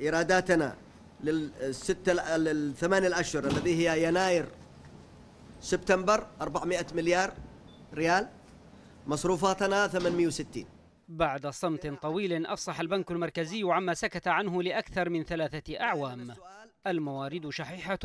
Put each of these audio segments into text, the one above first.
إيراداتنا للستة للثمانية الأشهر الذي هي يناير سبتمبر 400 مليار ريال مصروفاتنا 860 بعد صمت طويل أفصح البنك المركزي عما سكت عنه لأكثر من ثلاثة أعوام الموارد شحيحة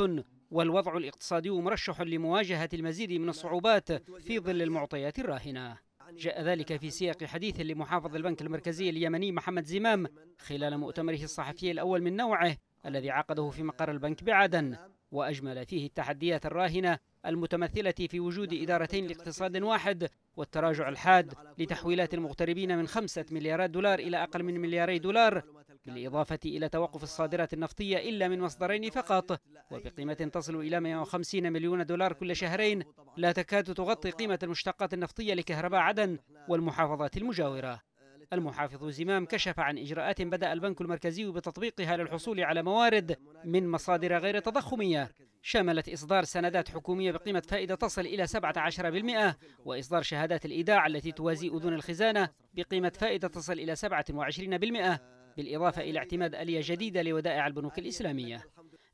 والوضع الاقتصادي مرشح لمواجهة المزيد من الصعوبات في ظل المعطيات الراهنة جاء ذلك في سياق حديث لمحافظ البنك المركزي اليمني محمد زمام خلال مؤتمره الصحفي الأول من نوعه الذي عقده في مقر البنك بعدن وأجمل فيه التحديات الراهنة المتمثلة في وجود إدارتين لاقتصاد واحد والتراجع الحاد لتحويلات المغتربين من خمسة مليارات دولار إلى أقل من ملياري دولار بالإضافة إلى توقف الصادرات النفطية إلا من مصدرين فقط وبقيمة تصل إلى 150 مليون دولار كل شهرين لا تكاد تغطي قيمة المشتقات النفطية لكهرباء عدن والمحافظات المجاورة المحافظ زمام كشف عن إجراءات بدأ البنك المركزي بتطبيقها للحصول على موارد من مصادر غير تضخمية شملت إصدار سندات حكومية بقيمة فائدة تصل إلى 17% وإصدار شهادات الإيداع التي توازي أذون الخزانة بقيمة فائدة تصل إلى 27% بالإضافة إلى اعتماد آلية جديدة لودائع البنوك الإسلامية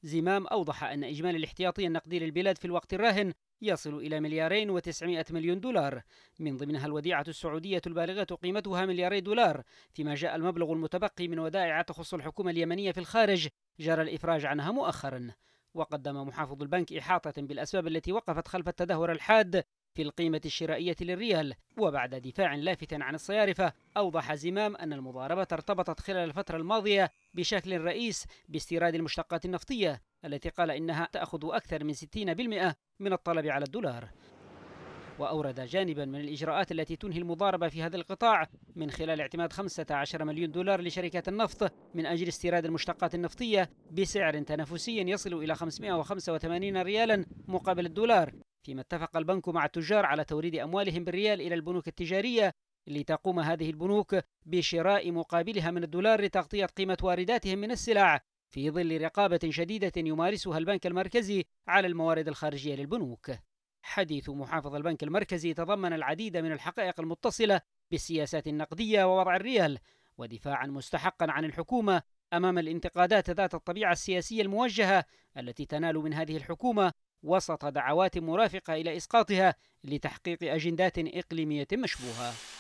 زمام أوضح أن إجمالي الاحتياطي النقدي للبلاد في الوقت الراهن يصل إلى مليارين وتسعمائة مليون دولار من ضمنها الوديعة السعودية البالغة قيمتها ملياري دولار فيما جاء المبلغ المتبقي من ودائع تخص الحكومة اليمنية في الخارج جرى الإفراج عنها مؤخرا وقدم محافظ البنك إحاطة بالأسباب التي وقفت خلف التدهور الحاد في القيمة الشرائية للريال وبعد دفاع لافت عن الصيارفة أوضح زمام أن المضاربة ارتبطت خلال الفترة الماضية بشكل رئيس باستيراد المشتقات النفطية التي قال إنها تأخذ أكثر من 60% من الطلب على الدولار وأورد جانبا من الإجراءات التي تنهي المضاربة في هذا القطاع من خلال اعتماد 15 مليون دولار لشركة النفط من أجل استيراد المشتقات النفطية بسعر تنافسي يصل إلى 585 ريالا مقابل الدولار فيما اتفق البنك مع التجار على توريد أموالهم بالريال إلى البنوك التجارية لتقوم هذه البنوك بشراء مقابلها من الدولار لتغطية قيمة وارداتهم من السلع في ظل رقابة شديدة يمارسها البنك المركزي على الموارد الخارجية للبنوك. حديث محافظ البنك المركزي تضمن العديد من الحقائق المتصلة بالسياسات النقدية ووضع الريال ودفاعا مستحقا عن الحكومة أمام الانتقادات ذات الطبيعة السياسية الموجهة التي تنال من هذه الحكومة وسط دعوات مرافقة إلى إسقاطها لتحقيق أجندات إقليمية مشبوهة.